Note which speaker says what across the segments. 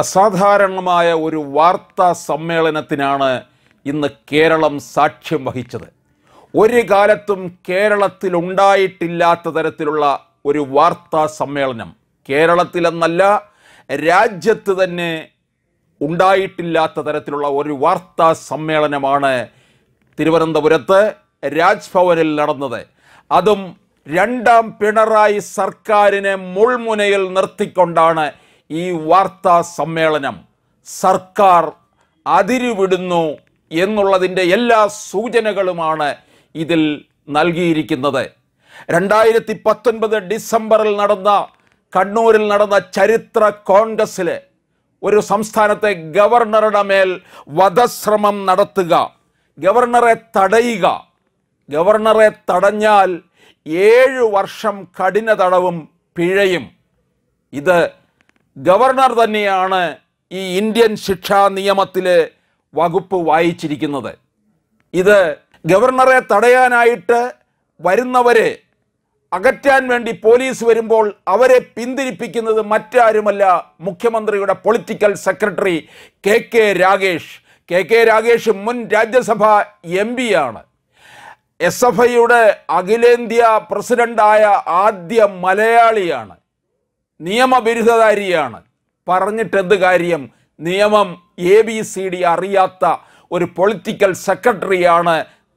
Speaker 1: അസാധാരണമായ ഒരു വാർത്താ സമ്മേളനത്തിനാണ് ഇന്ന് കേരളം സാക്ഷ്യം വഹിച്ചത് ഒരു കാലത്തും കേരളത്തിൽ ഉണ്ടായിട്ടില്ലാത്ത തരത്തിലുള്ള ഒരു വാർത്താ സമ്മേളനം കേരളത്തിലെന്നല്ല രാജ്യത്ത് തന്നെ ഉണ്ടായിട്ടില്ലാത്ത തരത്തിലുള്ള ഒരു വാർത്താ സമ്മേളനമാണ് തിരുവനന്തപുരത്ത് രാജ്ഭവനിൽ നടന്നത് അതും രണ്ടാം പിണറായി സർക്കാരിനെ മുൾമുനയിൽ നിർത്തിക്കൊണ്ടാണ് ഈ വാർത്താ സമ്മേളനം സർക്കാർ അതിരുവിടുന്നു എന്നുള്ളതിൻ്റെ എല്ലാ സൂചനകളുമാണ് ഇതിൽ നൽകിയിരിക്കുന്നത് രണ്ടായിരത്തി പത്തൊൻപത് ഡിസംബറിൽ നടന്ന കണ്ണൂരിൽ നടന്ന ചരിത്ര കോൺഗ്രസ്സിൽ ഒരു സംസ്ഥാനത്തെ ഗവർണറുടെ മേൽ വധശ്രമം നടത്തുക ഗവർണറെ തടയുക ഗവർണറെ തടഞ്ഞാൽ ഏഴ് വർഷം കഠിന തടവും പിഴയും ഇത് ഗവർണർ തന്നെയാണ് ഈ ഇന്ത്യൻ ശിക്ഷാ നിയമത്തിലെ വകുപ്പ് വായിച്ചിരിക്കുന്നത് ഇത് ഗവർണറെ തടയാനായിട്ട് വരുന്നവരെ അകറ്റാൻ വേണ്ടി പോലീസ് വരുമ്പോൾ അവരെ പിന്തിരിപ്പിക്കുന്നത് മറ്റാരുമല്ല മുഖ്യമന്ത്രിയുടെ political secretary K K Ragesh K K Ragesh മുൻ രാജ്യസഭ എം പിയാണ് എസ് എഫ് ഐയുടെ അഖിലേന്ത്യാ പ്രസിഡൻ്റായ ആദ്യ മലയാളിയാണ് നിയമബിരുദധാരിയാണ് പറഞ്ഞിട്ടെന്ത് കാര്യം നിയമം എ ബി സി ഡി അറിയാത്ത ഒരു പൊളിറ്റിക്കൽ സെക്രട്ടറിയാണ്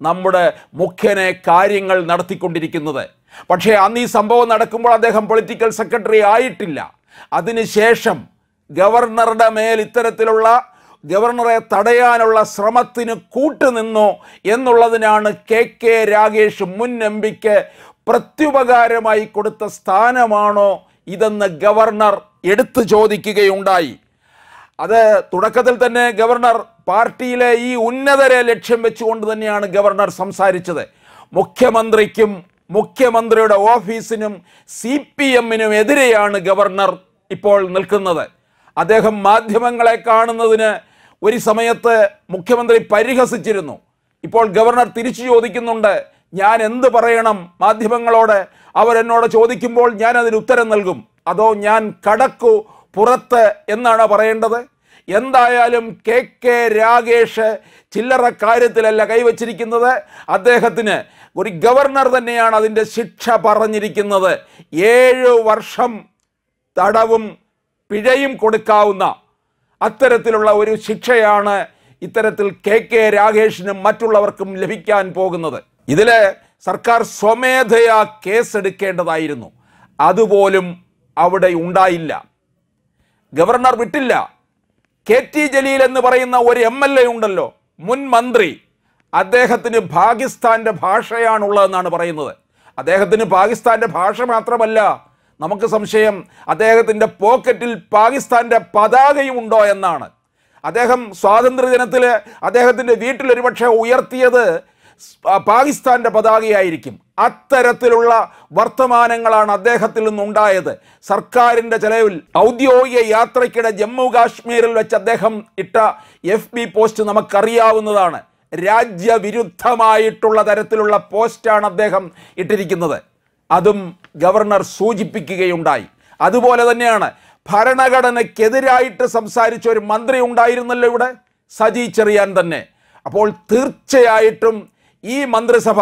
Speaker 1: നമ്മുടെ മുഖ്യനെ കാര്യങ്ങൾ നടത്തിക്കൊണ്ടിരിക്കുന്നത് പക്ഷേ അന്ന് ഈ സംഭവം നടക്കുമ്പോൾ അദ്ദേഹം പൊളിറ്റിക്കൽ സെക്രട്ടറി ആയിട്ടില്ല അതിനുശേഷം ഗവർണറുടെ മേൽ ഇത്തരത്തിലുള്ള ഗവർണറെ തടയാനുള്ള ശ്രമത്തിന് കൂട്ടുനിന്നു എന്നുള്ളതിനാണ് കെ കെ രാഗേഷ് മുൻ എം പിക്ക് പ്രത്യുപകാരമായി കൊടുത്ത സ്ഥാനമാണോ ഇതെന്ന് ഗവർണർ എടുത്തു ചോദിക്കുകയുണ്ടായി അത് തുടക്കത്തിൽ തന്നെ ഗവർണർ പാർട്ടിയിലെ ഈ ഉന്നതരെ ലക്ഷ്യം വെച്ചുകൊണ്ട് തന്നെയാണ് ഗവർണർ സംസാരിച്ചത് മുഖ്യമന്ത്രിക്കും മുഖ്യമന്ത്രിയുടെ ഓഫീസിനും സി പി എമ്മിനും എതിരെയാണ് ഗവർണർ ഇപ്പോൾ നിൽക്കുന്നത് അദ്ദേഹം മാധ്യമങ്ങളെ കാണുന്നതിന് ഒരു സമയത്ത് മുഖ്യമന്ത്രി പരിഹസിച്ചിരുന്നു ഇപ്പോൾ ഗവർണർ തിരിച്ചു ചോദിക്കുന്നുണ്ട് ഞാൻ എന്ത് പറയണം മാധ്യമങ്ങളോട് അവരെന്നോട് ചോദിക്കുമ്പോൾ ഞാൻ അതിന് ഉത്തരം നൽകും അതോ ഞാൻ കടക്കു പുറത്ത് എന്നാണ് പറയേണ്ടത് എന്തായാലും കെ കെ രാഗേഷ് ചില്ലറ കാര്യത്തിലല്ല കൈവച്ചിരിക്കുന്നത് അദ്ദേഹത്തിന് ഒരു ഗവർണർ തന്നെയാണ് അതിൻ്റെ ശിക്ഷ പറഞ്ഞിരിക്കുന്നത് ഏഴ് വർഷം തടവും പിഴയും കൊടുക്കാവുന്ന അത്തരത്തിലുള്ള ഒരു ശിക്ഷയാണ് ഇത്തരത്തിൽ കെ കെ രാഗേഷിനും മറ്റുള്ളവർക്കും ലഭിക്കാൻ പോകുന്നത് ഇതിൽ സർക്കാർ സ്വമേധയാ കേസെടുക്കേണ്ടതായിരുന്നു അതുപോലും അവിടെ ഉണ്ടായില്ല ഗവർണർ വിട്ടില്ല കെ ടി ജലീൽ എന്ന് പറയുന്ന ഒരു എം എൽ എ ഉണ്ടല്ലോ മുൻ മന്ത്രി അദ്ദേഹത്തിന് പാകിസ്ഥാൻ്റെ ഭാഷയാണുള്ളതെന്നാണ് പറയുന്നത് അദ്ദേഹത്തിന് പാകിസ്ഥാൻ്റെ ഭാഷ മാത്രമല്ല നമുക്ക് സംശയം അദ്ദേഹത്തിൻ്റെ പോക്കറ്റിൽ പാകിസ്ഥാൻ്റെ ഉണ്ടോ എന്നാണ് അദ്ദേഹം സ്വാതന്ത്ര്യ ദിനത്തിൽ അദ്ദേഹത്തിൻ്റെ വീട്ടിലൊരുപക്ഷെ ഉയർത്തിയത് പാകിസ്ഥാൻ്റെ പതാകയായിരിക്കും അത്തരത്തിലുള്ള വർത്തമാനങ്ങളാണ് അദ്ദേഹത്തിൽ നിന്നുണ്ടായത് സർക്കാരിൻ്റെ ചെലവിൽ ഔദ്യോഗിക യാത്രയ്ക്കിടെ ജമ്മു കാശ്മീരിൽ വെച്ച് അദ്ദേഹം ഇട്ട എഫ് ബി പോസ്റ്റ് നമുക്കറിയാവുന്നതാണ് രാജ്യവിരുദ്ധമായിട്ടുള്ള തരത്തിലുള്ള പോസ്റ്റാണ് അദ്ദേഹം ഇട്ടിരിക്കുന്നത് അതും ഗവർണർ സൂചിപ്പിക്കുകയുണ്ടായി അതുപോലെ തന്നെയാണ് ഭരണഘടനയ്ക്കെതിരായിട്ട് സംസാരിച്ച ഒരു മന്ത്രി ഉണ്ടായിരുന്നല്ലോ ഇവിടെ സജി ചെറിയാൻ തന്നെ അപ്പോൾ തീർച്ചയായിട്ടും ഈ മന്ത്രിസഭ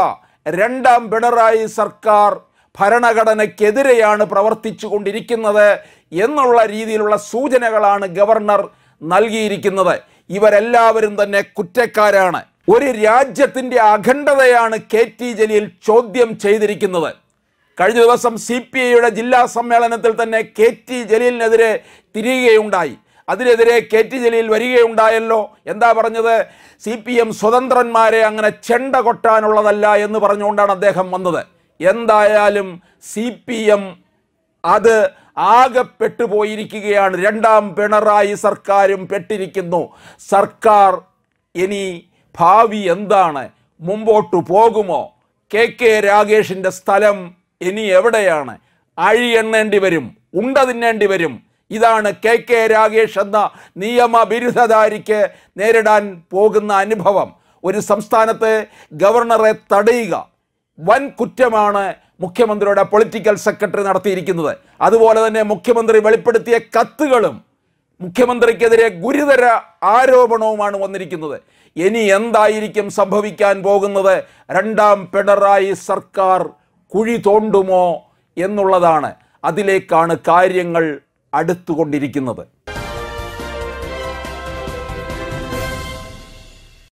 Speaker 1: രണ്ടാം പിണറായി സർക്കാർ ഭരണഘടനയ്ക്കെതിരെയാണ് പ്രവർത്തിച്ചു കൊണ്ടിരിക്കുന്നത് എന്നുള്ള രീതിയിലുള്ള സൂചനകളാണ് ഗവർണർ നൽകിയിരിക്കുന്നത് ഇവരെല്ലാവരും തന്നെ കുറ്റക്കാരാണ് ഒരു രാജ്യത്തിൻ്റെ അഖണ്ഡതയാണ് കെ ടി ജലീൽ ചോദ്യം ചെയ്തിരിക്കുന്നത് കഴിഞ്ഞ ദിവസം സി പി ഐയുടെ ജില്ലാ സമ്മേളനത്തിൽ തന്നെ കെ ടി ജലീലിനെതിരെ തിരിയുകയുണ്ടായി അതിനെതിരെ കെ ടി ജലീൽ വരികയുണ്ടായല്ലോ എന്താ പറഞ്ഞത് സി പി എം സ്വതന്ത്രന്മാരെ അങ്ങനെ ചെണ്ട കൊട്ടാനുള്ളതല്ല എന്ന് പറഞ്ഞുകൊണ്ടാണ് അദ്ദേഹം വന്നത് എന്തായാലും സി പി എം അത് ആകെപ്പെട്ടു പോയിരിക്കുകയാണ് രണ്ടാം പിണറായി സർക്കാരും പെട്ടിരിക്കുന്നു സർക്കാർ ഇനി ഭാവി എന്താണ് മുമ്പോട്ടു പോകുമോ കെ കെ രാഗേഷിൻ്റെ സ്ഥലം ഇനി എവിടെയാണ് അഴി എണ്ണേണ്ടി വരും ഉണ്ട തിന്നേണ്ടി വരും ഇതാണ് കെ കെ രാഗേഷ് എന്ന നിയമ ബിരുദധാരിക്ക് നേരിടാൻ പോകുന്ന അനുഭവം ഒരു സംസ്ഥാനത്തെ ഗവർണറെ തടയുക വൻ കുറ്റമാണ് മുഖ്യമന്ത്രിയുടെ പൊളിറ്റിക്കൽ സെക്രട്ടറി നടത്തിയിരിക്കുന്നത് അതുപോലെ തന്നെ മുഖ്യമന്ത്രി വെളിപ്പെടുത്തിയ കത്തുകളും മുഖ്യമന്ത്രിക്കെതിരെ ഗുരുതര ആരോപണവുമാണ് വന്നിരിക്കുന്നത് ഇനി എന്തായിരിക്കും സംഭവിക്കാൻ പോകുന്നത് രണ്ടാം പിണറായി സർക്കാർ കുഴി തോണ്ടുമോ എന്നുള്ളതാണ് അതിലേക്കാണ് കാര്യങ്ങൾ അടുത്തുകൊണ്ടിരിക്കുന്നത്